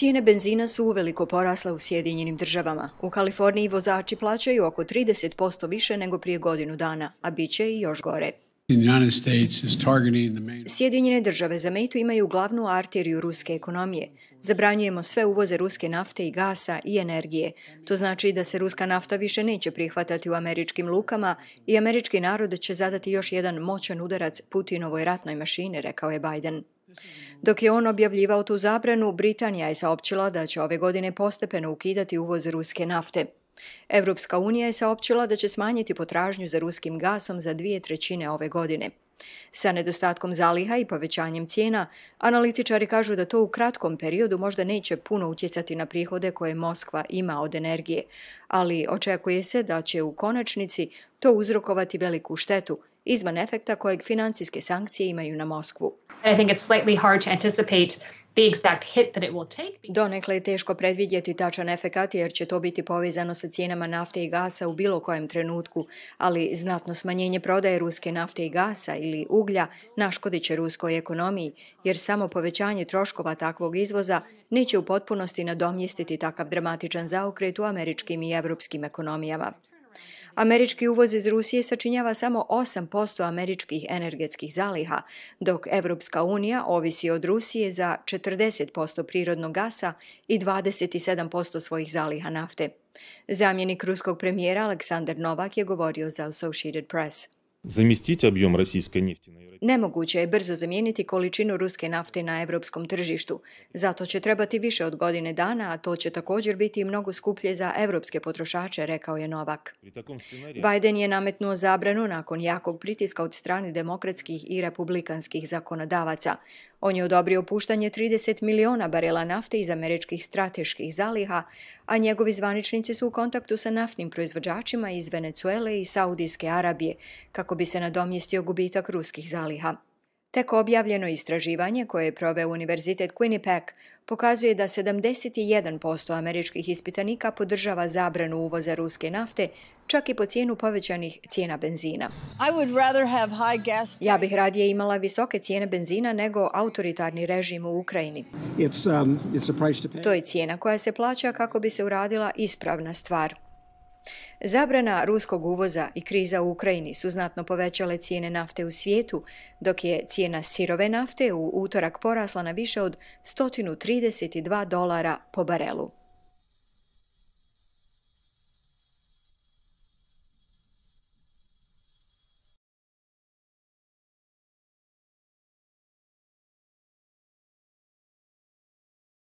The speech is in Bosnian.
Cijene benzina su uveliko porasle u Sjedinjenim državama. U Kaliforniji vozači plaćaju oko 30% više nego prije godinu dana, a bit će i još gore. Sjedinjene države za metu imaju glavnu arteriju ruske ekonomije. Zabranjujemo sve uvoze ruske nafte i gasa i energije. To znači da se ruska nafta više neće prihvatati u američkim lukama i američki narod će zadati još jedan moćan udarac Putinovoj ratnoj mašine, rekao je Biden. Dok je on objavljivao tu zabranu, Britanija je saopćila da će ove godine postepeno ukidati uvoz ruske nafte. Evropska unija je saopćila da će smanjiti potražnju za ruskim gasom za dvije trećine ove godine. Sa nedostatkom zaliha i povećanjem cijena, analitičari kažu da to u kratkom periodu možda neće puno utjecati na prihode koje Moskva ima od energije, ali očekuje se da će u konačnici to uzrokovati veliku štetu – izvan efekta kojeg financijske sankcije imaju na Moskvu. I Donekle je teško predvidjeti tačan efekat jer će to biti povezano sa cijenama nafte i gasa u bilo kojem trenutku, ali znatno smanjenje prodaje ruske nafte i gasa ili uglja naškodit će ruskoj ekonomiji, jer samo povećanje troškova takvog izvoza neće u potpunosti nadomjestiti takav dramatičan zaokret u američkim i evropskim ekonomijama. Američki uvoz iz Rusije sačinjava samo 8% američkih energetskih zaliha, dok Evropska unija ovisi od Rusije za 40% prirodnog gasa i 27% svojih zaliha nafte. Zamjenik ruskog premijera Aleksandar Novak je govorio za Associated Press. Zamestiti objem rasijske nefti na Nemoguće je brzo zamijeniti količinu ruske nafte na evropskom tržištu. Zato će trebati više od godine dana, a to će također biti mnogo skuplje za evropske potrošače, rekao je Novak. Biden je nametnuo zabranu nakon jakog pritiska od strane demokratskih i republikanskih zakonodavaca. On je odobrio opuštanje 30 miliona barela nafte iz američkih strateških zaliha, a njegovi zvaničnici su u kontaktu sa naftnim proizvođačima iz Venecuele i Saudijske Arabije, kako bi se nadomjestio gubitak ruskih zaliha zaliha. Tek objavljeno istraživanje koje je proveo Univerzitet Quinnipiac pokazuje da 71% američkih ispitanika podržava zabranu uvoza ruske nafte, čak i po cijenu povećanih cijena benzina. Ja bih radije imala visoke cijene benzina nego autoritarni režim u Ukrajini. Um, to je cijena koja se plaća kako bi se uradila ispravna stvar. Zabrana ruskog uvoza i kriza u Ukrajini su znatno povećale cijene nafte u svijetu, dok je cijena sirove nafte u utorak porasla na više od 132 dolara po barelu.